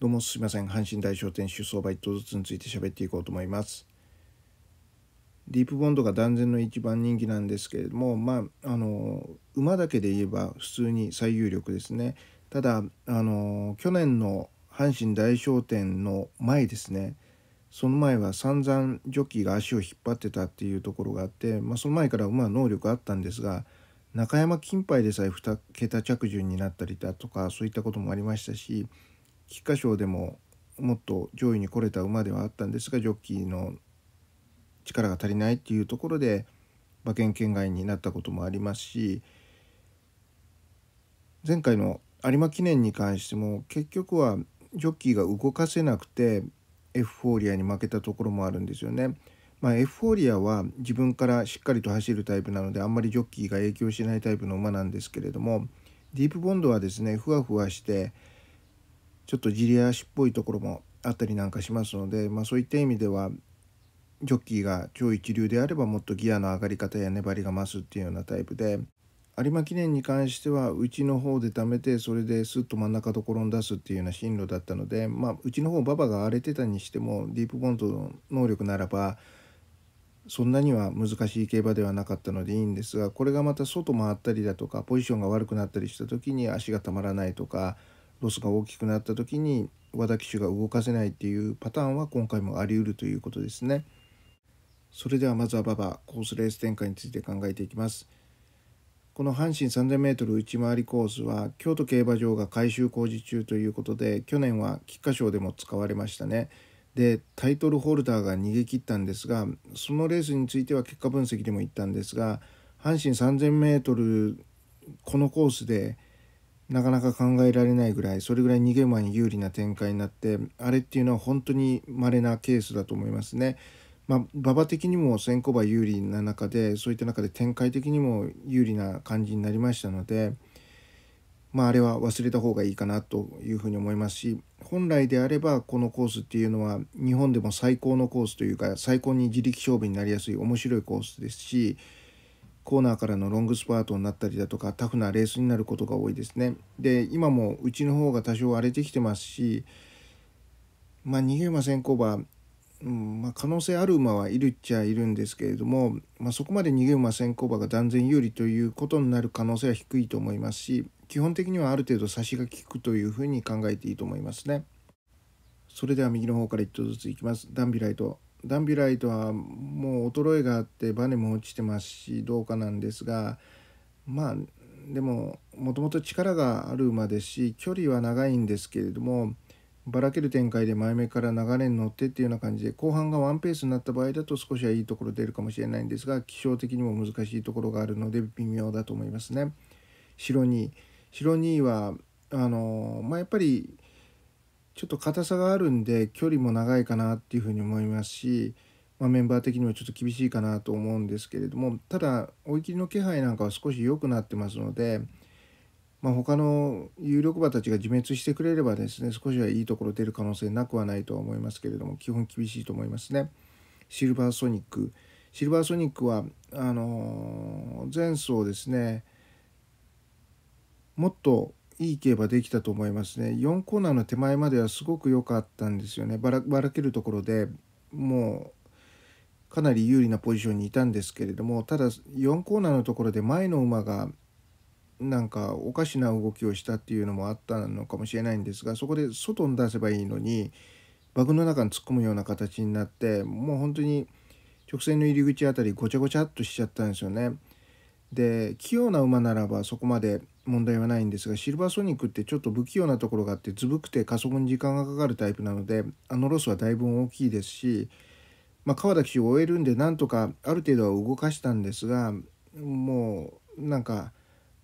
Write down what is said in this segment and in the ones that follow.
どうもすみません阪神大商店主相場一頭ずつについて喋っていこうと思いますディープボンドが断然の一番人気なんですけれどもまああの馬だけで言えば普通に最有力ですねただあの去年の阪神大商店の前ですねその前は散々ジョッキーが足を引っ張ってたっていうところがあって、まあ、その前から馬は能力あったんですが中山金杯でさえ2桁着順になったりだとかそういったこともありましたし菊花賞でももっと上位に来れた馬ではあったんですがジョッキーの力が足りないっていうところで馬券圏外になったこともありますし前回の有馬記念に関しても結局はジョッキーが動かせなくてエフフォーリアに負けたところもあるんですよね。まあ、エフフォーリアは自分からしっかりと走るタイプなのであんまりジョッキーが影響しないタイプの馬なんですけれどもディープボンドはですねふわふわしてちょっとジリ足っぽいところもあったりなんかしますので、まあ、そういった意味ではジョッキーが超一流であればもっとギアの上がり方や粘りが増すっていうようなタイプで有馬記念に関してはうちの方で貯めてそれですっと真ん中ところに出すっていうような進路だったので、まあ、うちの方馬場が荒れてたにしてもディープボンドの能力ならばそんなには難しい競馬ではなかったのでいいんですがこれがまた外回ったりだとかポジションが悪くなったりした時に足がたまらないとかロスが大きくなった時に和田機種が動かせないっていうパターンは今回もありうるということですね。それではまずは馬場コースレース展開について考えていきます。この阪神 3000m 内回りコースは京都競馬場が改修工事中ということで去年は菊花賞でも使われましたね。でタイトルホルダーが逃げ切ったんですがそのレースについては結果分析でも言ったんですが阪神 3000m このコースでなかなか考えられないぐらいそれぐらい逃げ馬に有利な展開になってあれっていうのは本当に稀なケースだと思いますね。まあ、馬場的にも先行馬有利な中でそういった中で展開的にも有利な感じになりましたので、まあ、あれは忘れた方がいいかなというふうに思いますし本来であればこのコースっていうのは日本でも最高のコースというか最高に自力勝負になりやすい面白いコースですしコーナーからのロングスパートになったりだとかタフなレースになることが多いですね。で今もうちの方が多少荒れてきてますしまあ逃げ馬先行馬、うんまあ、可能性ある馬はいるっちゃいるんですけれども、まあ、そこまで逃げ馬先行馬が断然有利ということになる可能性は低いと思いますし基本的にはある程度差しが効くというふうに考えていいと思いますね。それでは右の方から1頭ずついきます。ダンビライトダンビライトはもう衰えがあってバネも落ちてますしどうかなんですがまあでももともと力がある馬ですし距離は長いんですけれどもばらける展開で前目から流れに乗ってっていうような感じで後半がワンペースになった場合だと少しはいいところ出るかもしれないんですが気象的にも難しいところがあるので微妙だと思いますね。白2白2はあのまあ、やっぱりちょっと硬さがあるんで距離も長いかなっていうふうに思いますし、まあ、メンバー的にもちょっと厳しいかなと思うんですけれどもただ追い切りの気配なんかは少し良くなってますので、まあ、他の有力馬たちが自滅してくれればですね少しはいいところ出る可能性なくはないとは思いますけれども基本厳しいと思いますね。シルバーソニックシルバーソニックはあのー、前走ですねもっといい競馬できたと思いますね4コーナーの手前まではすごく良かったんですよねばらばらけるところでもうかなり有利なポジションにいたんですけれどもただ4コーナーのところで前の馬がなんかおかしな動きをしたっていうのもあったのかもしれないんですがそこで外に出せばいいのにバグの中に突っ込むような形になってもう本当に直線の入り口あたりごちゃごちゃっとしちゃったんですよね。で器用な馬ならばそこまで問題はないんですがシルバーソニックってちょっと不器用なところがあってずぶくて加速に時間がかかるタイプなのであのロスはだいぶ大きいですし、まあ、川田騎手を終えるんでなんとかある程度は動かしたんですがもうなんか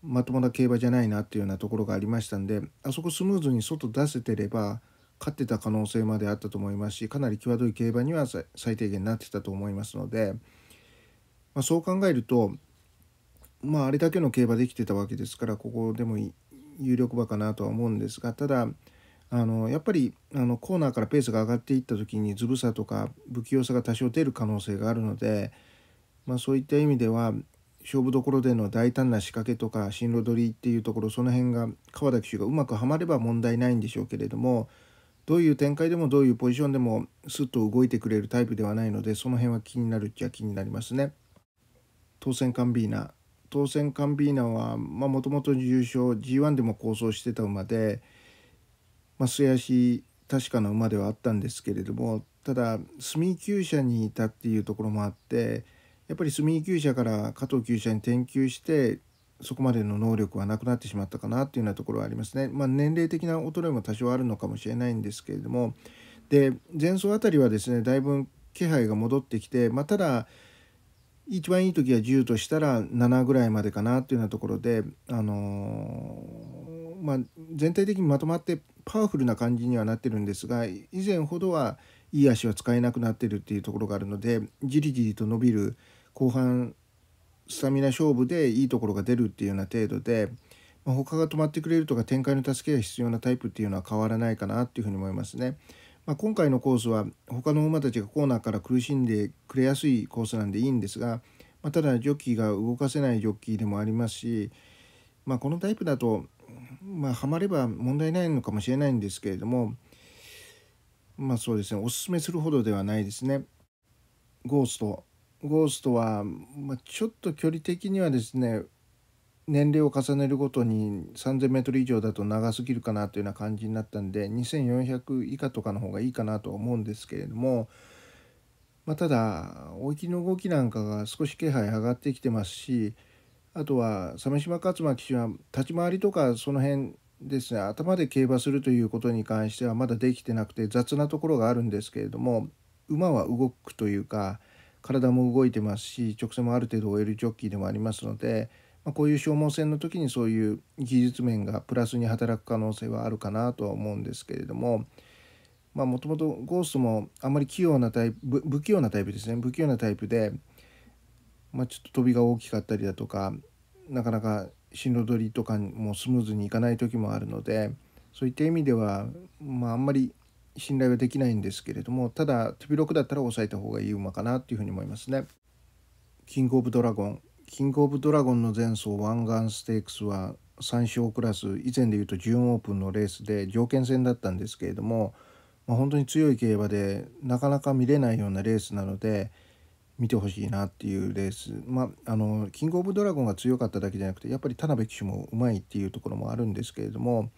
まともな競馬じゃないなっていうようなところがありましたんであそこスムーズに外出せてれば勝ってた可能性まであったと思いますしかなり際どい競馬には最低限なってたと思いますので、まあ、そう考えるとまあ、あれだけの競馬できてたわけですからここでも有力馬かなとは思うんですがただあのやっぱりあのコーナーからペースが上がっていった時にずぶさとか不器用さが多少出る可能性があるので、まあ、そういった意味では勝負どころでの大胆な仕掛けとか進路取りっていうところその辺が川田騎手がうまくはまれば問題ないんでしょうけれどもどういう展開でもどういうポジションでもスッと動いてくれるタイプではないのでその辺は気になるっちゃ気になりますね。当選カンビーナ当選カンビーナはもともと重賞 G1 でも構想してた馬で、まあ、末足確かな馬ではあったんですけれどもただ住級舎にいたっていうところもあってやっぱり住級舎から加藤厩舎に転級してそこまでの能力はなくなってしまったかなっていうようなところはありますね。まあ、年齢的な衰えも多少あるのかもしれないんですけれどもで前走あたりはですねだいぶ気配が戻ってきて、まあ、ただ一番いい時は10としたら7ぐらいまでかなっていうようなところで、あのー、まあ、全体的にまとまってパワフルな感じにはなってるんですが以前ほどはいい足は使えなくなってるっていうところがあるのでじりじりと伸びる後半スタミナ勝負でいいところが出るっていうような程度で、まあ、他が止まってくれるとか展開の助けが必要なタイプっていうのは変わらないかなっていうふうに思いますね。まあ、今回のコースは他の馬たちがコーナーから苦しんでくれやすいコースなんでいいんですが、まあ、ただジョッキーが動かせないジョッキーでもありますし、まあ、このタイプだと、まあ、はまれば問題ないのかもしれないんですけれども、まあそうですね、おすすめするほどではないですね。ゴースト。ゴーストは、まあ、ちょっと距離的にはですね、年齢を重ねるごとに 3,000m 以上だと長すぎるかなというような感じになったんで2400以下とかの方がいいかなとは思うんですけれども、まあ、ただ大りの動きなんかが少し気配上がってきてますしあとは鮫島勝馬騎手は立ち回りとかその辺ですね頭で競馬するということに関してはまだできてなくて雑なところがあるんですけれども馬は動くというか体も動いてますし直線もある程度終えるジョッキーでもありますので。まあ、こういう消耗戦の時にそういう技術面がプラスに働く可能性はあるかなとは思うんですけれどももともとゴーストもあんまり器用なタイプ不器用なタイプですね不器用なタイプで、まあ、ちょっと飛びが大きかったりだとかなかなか進路取りとかもスムーズにいかない時もあるのでそういった意味では、まあ、あんまり信頼はできないんですけれどもただ手広くだったら抑えた方がいい馬かなっていうふうに思いますね。キングオブドラゴンキングオブドラゴンの前走湾岸ステークスは3勝クラス以前でいうと準オープンのレースで条件戦だったんですけれども、まあ、本当に強い競馬でなかなか見れないようなレースなので見てほしいなっていうレース、まあ、あのキングオブドラゴンが強かっただけじゃなくてやっぱり田辺騎手もうまいっていうところもあるんですけれども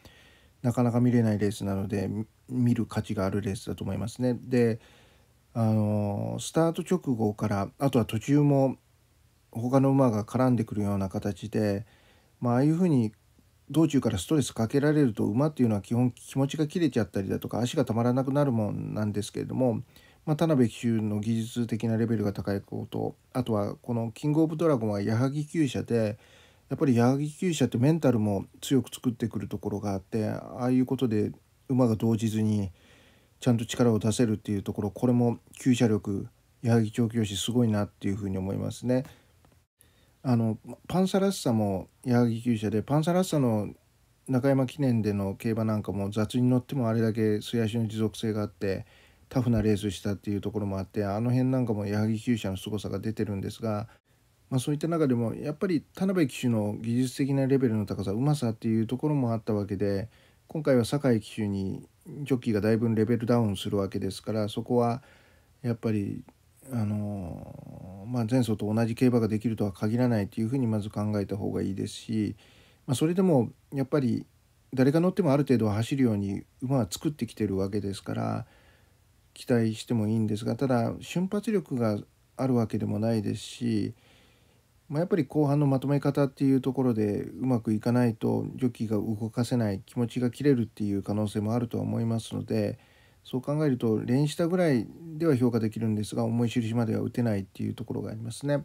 なかなか見れないレースなので見る価値があるレースだと思いますね。であのスタート直後からあとは途中も他の馬が絡んでくるような形で、まああいうふうに道中からストレスかけられると馬っていうのは基本気持ちが切れちゃったりだとか足がたまらなくなるもんなんですけれども、まあ、田辺騎手の技術的なレベルが高いことあとはこの「キングオブドラゴン」は矢作厩舎でやっぱり矢作厩舎ってメンタルも強く作ってくるところがあってああいうことで馬が動じずにちゃんと力を出せるっていうところこれも厩舎力矢作調教師すごいなっていうふうに思いますね。あのパンサラッサも矢作厩舎でパンサラッサの中山記念での競馬なんかも雑に乗ってもあれだけ素足の持続性があってタフなレースしたっていうところもあってあの辺なんかも矢作厩舎の凄さが出てるんですが、まあ、そういった中でもやっぱり田辺騎手の技術的なレベルの高さうまさっていうところもあったわけで今回は酒井騎手にジョッキーがだいぶレベルダウンするわけですからそこはやっぱりあのまあ、前走と同じ競馬ができるとは限らないというふうにまず考えた方がいいですし、まあ、それでもやっぱり誰が乗ってもある程度は走るように馬は作ってきてるわけですから期待してもいいんですがただ瞬発力があるわけでもないですし、まあ、やっぱり後半のまとめ方っていうところでうまくいかないとジョッキーが動かせない気持ちが切れるっていう可能性もあるとは思いますので。そう考えると連下ぐらいでは評価できるんですが思い印までは打てないっていうところがありますね。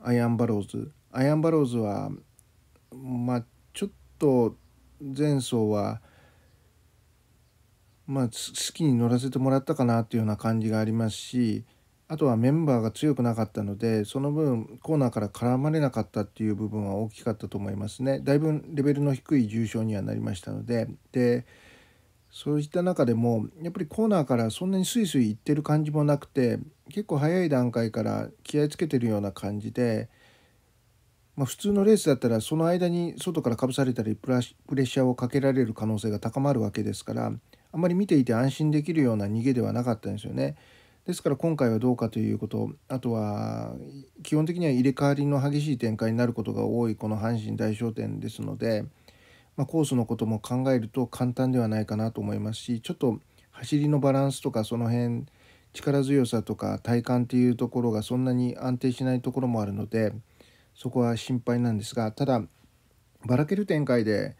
アイアンバローズアイアンバローズはまあちょっと前走はまあ好きに乗らせてもらったかなっていうような感じがありますしあとはメンバーが強くなかったのでその分コーナーから絡まれなかったっていう部分は大きかったと思いますね。だいぶレベルの低い重賞にはなりましたのででそういった中でもやっぱりコーナーからそんなにスイスイいってる感じもなくて結構早い段階から気合つけてるような感じで、まあ、普通のレースだったらその間に外からかぶされたりプレッシャーをかけられる可能性が高まるわけですからあんまり見ていて安心できるような逃げではなかったんですよね。ですから今回はどうかということあとは基本的には入れ替わりの激しい展開になることが多いこの阪神大賞典ですので。まあ、コースのことも考えると簡単ではないかなと思いますしちょっと走りのバランスとかその辺力強さとか体幹っていうところがそんなに安定しないところもあるのでそこは心配なんですがただばらける展開で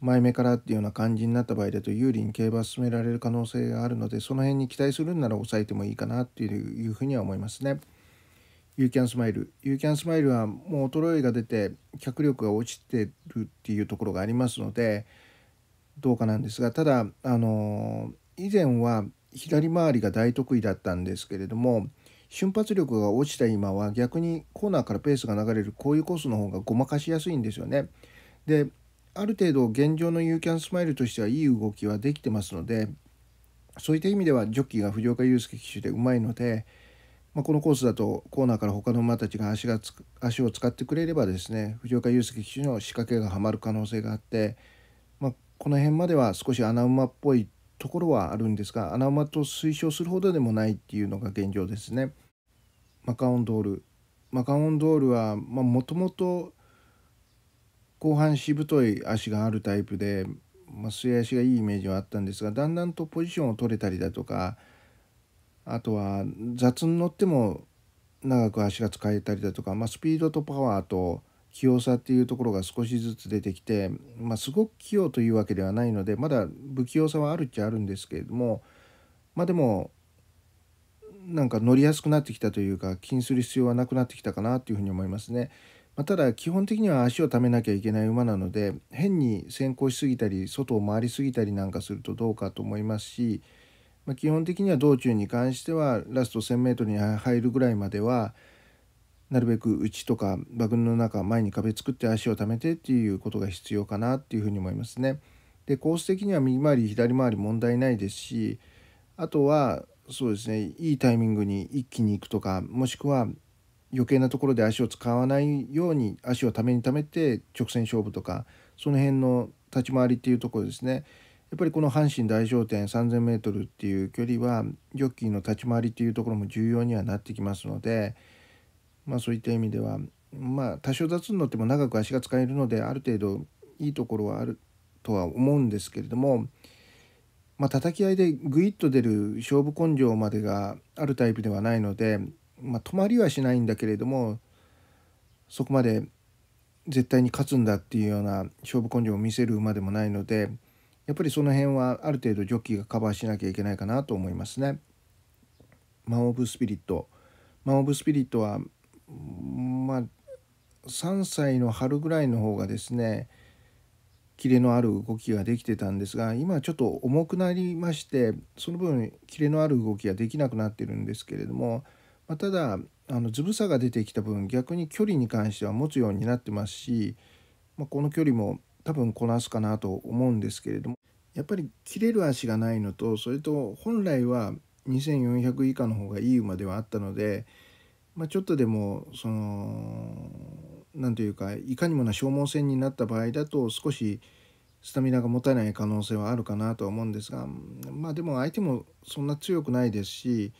前目からっていうような感じになった場合だと有利に競馬進められる可能性があるのでその辺に期待するんなら抑えてもいいかなっていうふうには思いますね。ユーキャンスマイル。ユーキャンスマイルはもう衰えが出て脚力が落ちてるっていうところがありますのでどうかなんですがただあの以前は左回りが大得意だったんですけれども瞬発力が落ちた今は逆にコーナーからペースが流れるこういうコースの方がごまかしやすいんですよね。である程度現状のユーキャンスマイルとしてはいい動きはできてますのでそういった意味ではジョッキーが藤岡裕介騎手でうまいので。まあ、このコースだとコーナーから他の馬たちが足がつ足を使ってくれればですね藤岡祐介騎手の仕掛けがはまる可能性があって、まあ、この辺までは少し穴馬っぽいところはあるんですが穴馬と推奨するほどでもないっていうのが現状ですね。マカオンドールマカオンドールはもともと後半しぶとい足があるタイプで、まあ、末足がいいイメージはあったんですがだんだんとポジションを取れたりだとかあとは雑に乗っても長く足が使えたりだとか、まあ、スピードとパワーと器用さっていうところが少しずつ出てきて、まあ、すごく器用というわけではないのでまだ不器用さはあるっちゃあるんですけれどもまあでもなんか乗りやすくなってきたというか気にする必要はなくなってきたかなというふうに思いますね。まあ、ただ基本的には足をためなきゃいけない馬なので変に先行しすぎたり外を回りすぎたりなんかするとどうかと思いますしまあ、基本的には道中に関してはラスト 1,000m に入るぐらいまではなるべく内とかバグの中前に壁作って足を貯めてっていうことが必要かなっていうふうに思いますね。でコース的には右回り左回り問題ないですしあとはそうですねいいタイミングに一気に行くとかもしくは余計なところで足を使わないように足をためにためて直線勝負とかその辺の立ち回りっていうところですね。やっぱりこの阪神大商店 3000m っていう距離はジョッキーの立ち回りっていうところも重要にはなってきますので、まあ、そういった意味では、まあ、多少雑に乗っても長く足が使えるのである程度いいところはあるとは思うんですけれども、まあ、叩き合いでグイッと出る勝負根性までがあるタイプではないので、まあ、止まりはしないんだけれどもそこまで絶対に勝つんだっていうような勝負根性を見せる馬でもないので。やっぱりその辺はある程度ジョッキーがカバーしなきゃいけないかなと思いますね。マン・オブ・スピリットマン・オブ・スピリットはまあ3歳の春ぐらいの方がですねキレのある動きができてたんですが今ちょっと重くなりましてその分キレのある動きができなくなってるんですけれども、まあ、ただあのずぶさが出てきた分逆に距離に関しては持つようになってますし、まあ、この距離も多分こなすかなと思うんですけれどもやっぱり切れる足がないのとそれと本来は2400以下の方がいい馬ではあったので、まあ、ちょっとでもその何というかいかにもな消耗戦になった場合だと少しスタミナが持たない可能性はあるかなとは思うんですがまあでも相手もそんな強くないですし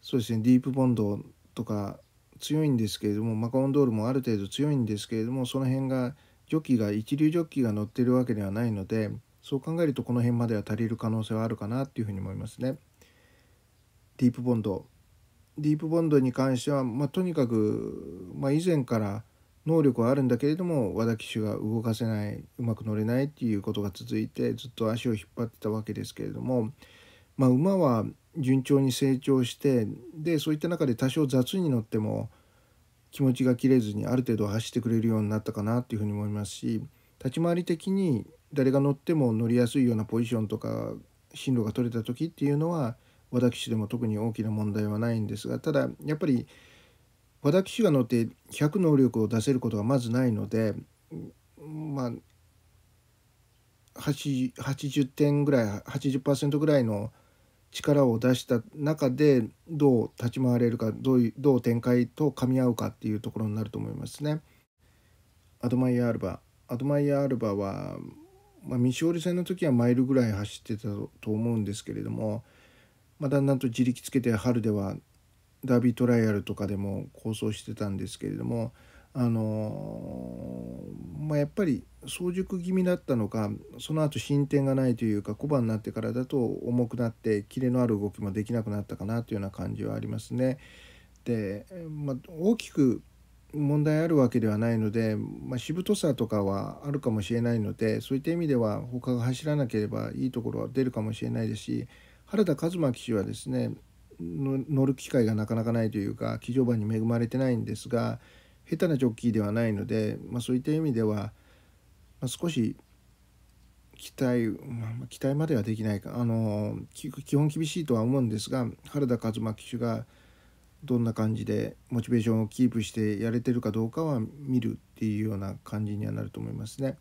そうですねディープボンドとか強いんですけれどもマカオンドールもある程度強いんですけれどもその辺が。ジョッキーが一流ジョッキーが乗ってるわけではないのでそう考えるとこの辺までは足りる可能性はあるかなっていうふうに思いますね。ディープボンドディープボンドに関しては、まあ、とにかく、まあ、以前から能力はあるんだけれども和田騎手が動かせないうまく乗れないっていうことが続いてずっと足を引っ張ってたわけですけれども、まあ、馬は順調に成長してでそういった中で多少雑に乗っても気持ちが切れずにある程度走ってくれるようになったかなっていうふうに思いますし立ち回り的に誰が乗っても乗りやすいようなポジションとか進路が取れた時っていうのは私でも特に大きな問題はないんですがただやっぱり私が乗って100能力を出せることはまずないのでまあ80点ぐらい80%ぐらいの力を出した中でどう立ち回れるかどういうどう展開と噛み合うかっていうところになると思いますね。アドマイヤアルバアドマイヤアルバは、まあ、未勝利戦の時はマイルぐらい走ってたと思うんですけれども、まあ、だんだんと自力つけて春ではダービートライアルとかでも構想してたんですけれども、あのまあ、やっぱり早熟気味だったのかその後進展がないというか小判になってからだと重くなってキレのある動きもできなくなったかなというような感じはありますね。で、まあ、大きく問題あるわけではないので、まあ、しぶとさとかはあるかもしれないのでそういった意味では他が走らなければいいところは出るかもしれないですし原田一馬騎手はですね乗る機会がなかなかないというか騎乗馬に恵まれてないんですが下手なジョッキーではないので、まあ、そういった意味では、まあ、少し期待、まあ、期待まではできないかあの基本厳しいとは思うんですが原田和馬騎手がどんな感じでモチベーションをキープしてやれてるかどうかは見るっていうような感じにはなると思いますね。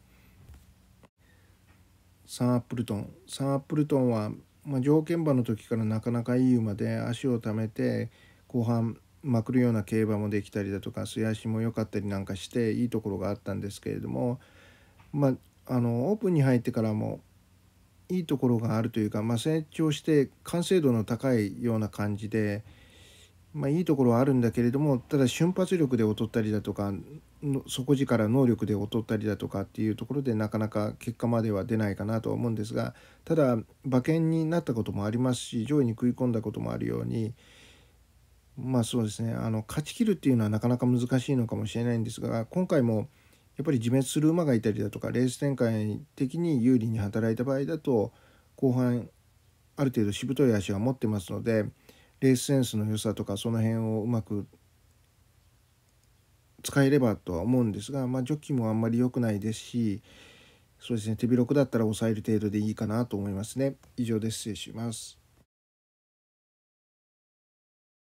サンアップルトンサンアップルトンは、まあ、条件馬の時からなかなかいい馬で足をためて後半まくるような競馬もできたりだとか素足も良かったりなんかしていいところがあったんですけれども、まあ、あのオープンに入ってからもいいところがあるというか、まあ、成長して完成度の高いような感じで、まあ、いいところはあるんだけれどもただ瞬発力で劣ったりだとか底力能力で劣ったりだとかっていうところでなかなか結果までは出ないかなとは思うんですがただ馬券になったこともありますし上位に食い込んだこともあるように。まあそうですねあの勝ち切るっていうのはなかなか難しいのかもしれないんですが今回もやっぱり自滅する馬がいたりだとかレース展開的に有利に働いた場合だと後半ある程度しぶとい足は持ってますのでレースセンスの良さとかその辺をうまく使えればとは思うんですが、まあ、ジョッキーもあんまり良くないですしそうですね手広くだったら抑える程度でいいかなと思いますね。以上です失礼します